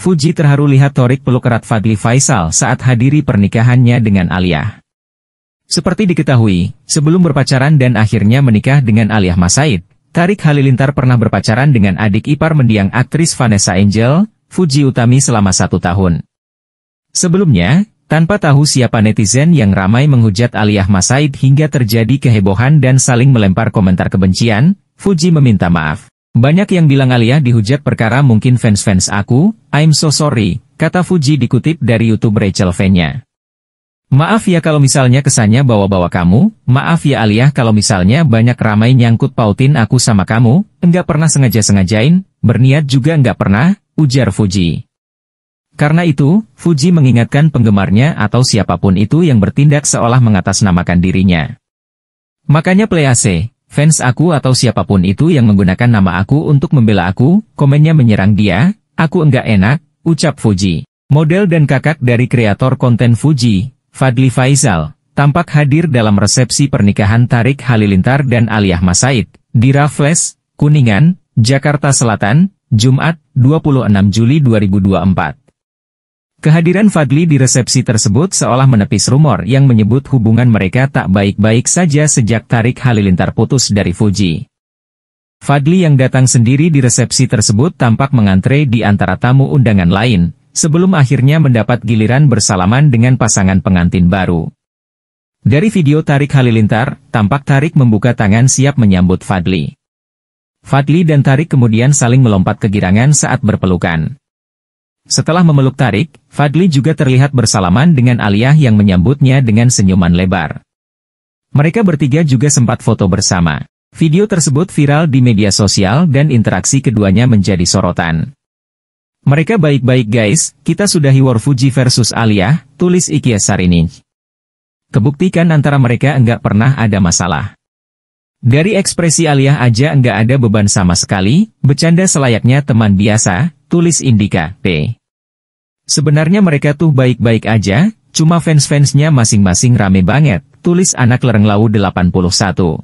Fuji terharu lihat Torik peluk erat Fadli Faisal saat hadiri pernikahannya dengan Alia. Seperti diketahui, sebelum berpacaran dan akhirnya menikah dengan Alia Masaid, Tarik Halilintar pernah berpacaran dengan adik ipar mendiang aktris Vanessa Angel, Fuji Utami selama satu tahun. Sebelumnya, tanpa tahu siapa netizen yang ramai menghujat Alia Masaid hingga terjadi kehebohan dan saling melempar komentar kebencian, Fuji meminta maaf. Banyak yang bilang Alia dihujat perkara mungkin fans-fans aku, I'm so sorry, kata Fuji dikutip dari YouTube Rachel Fenya. Maaf ya kalau misalnya kesannya bawa-bawa kamu, maaf ya Alia kalau misalnya banyak ramai nyangkut pautin aku sama kamu, enggak pernah sengaja-sengajain, berniat juga enggak pernah, ujar Fuji. Karena itu, Fuji mengingatkan penggemarnya atau siapapun itu yang bertindak seolah mengatasnamakan dirinya. Makanya play AC, Fans aku atau siapapun itu yang menggunakan nama aku untuk membela aku, komennya menyerang dia, aku enggak enak, ucap Fuji. Model dan kakak dari kreator konten Fuji, Fadli Faizal, tampak hadir dalam resepsi pernikahan Tarik Halilintar dan Aliyah Masaid, di Raffles, Kuningan, Jakarta Selatan, Jumat, 26 Juli 2024. Kehadiran Fadli di resepsi tersebut seolah menepis rumor yang menyebut hubungan mereka tak baik-baik saja sejak Tarik Halilintar putus dari Fuji. Fadli yang datang sendiri di resepsi tersebut tampak mengantre di antara tamu undangan lain, sebelum akhirnya mendapat giliran bersalaman dengan pasangan pengantin baru. Dari video Tarik Halilintar, tampak Tarik membuka tangan siap menyambut Fadli. Fadli dan Tarik kemudian saling melompat kegirangan saat berpelukan. Setelah memeluk Tarik, Fadli juga terlihat bersalaman dengan Aliyah yang menyambutnya dengan senyuman lebar. Mereka bertiga juga sempat foto bersama. Video tersebut viral di media sosial dan interaksi keduanya menjadi sorotan. Mereka baik-baik guys, kita sudahi War Fuji versus Aliyah, tulis Ikiya Sarini. Kebuktikan antara mereka enggak pernah ada masalah. Dari ekspresi Aliyah aja enggak ada beban sama sekali, bercanda selayaknya teman biasa, tulis Indika, P. Sebenarnya mereka tuh baik-baik aja, cuma fans-fansnya masing-masing rame banget, tulis anak lereng lau 81.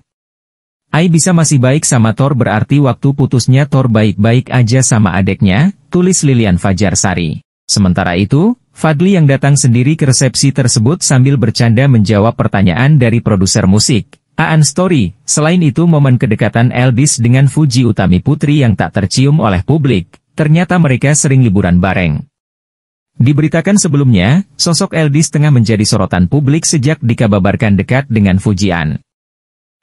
Ai bisa masih baik sama Thor berarti waktu putusnya Thor baik-baik aja sama adeknya, tulis Lilian Fajar Sari. Sementara itu, Fadli yang datang sendiri ke resepsi tersebut sambil bercanda menjawab pertanyaan dari produser musik, Aan Story. Selain itu momen kedekatan Eldis dengan Fuji Utami Putri yang tak tercium oleh publik, ternyata mereka sering liburan bareng. Diberitakan sebelumnya, sosok Eldis tengah menjadi sorotan publik sejak dikababarkan dekat dengan Fujian.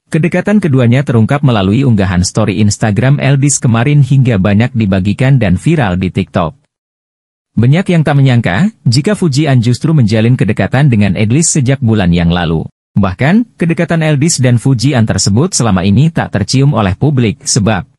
Kedekatan keduanya terungkap melalui unggahan story Instagram Eldis kemarin hingga banyak dibagikan dan viral di TikTok. Banyak yang tak menyangka, jika Fujian justru menjalin kedekatan dengan Eldis sejak bulan yang lalu. Bahkan, kedekatan Eldis dan Fujian tersebut selama ini tak tercium oleh publik sebab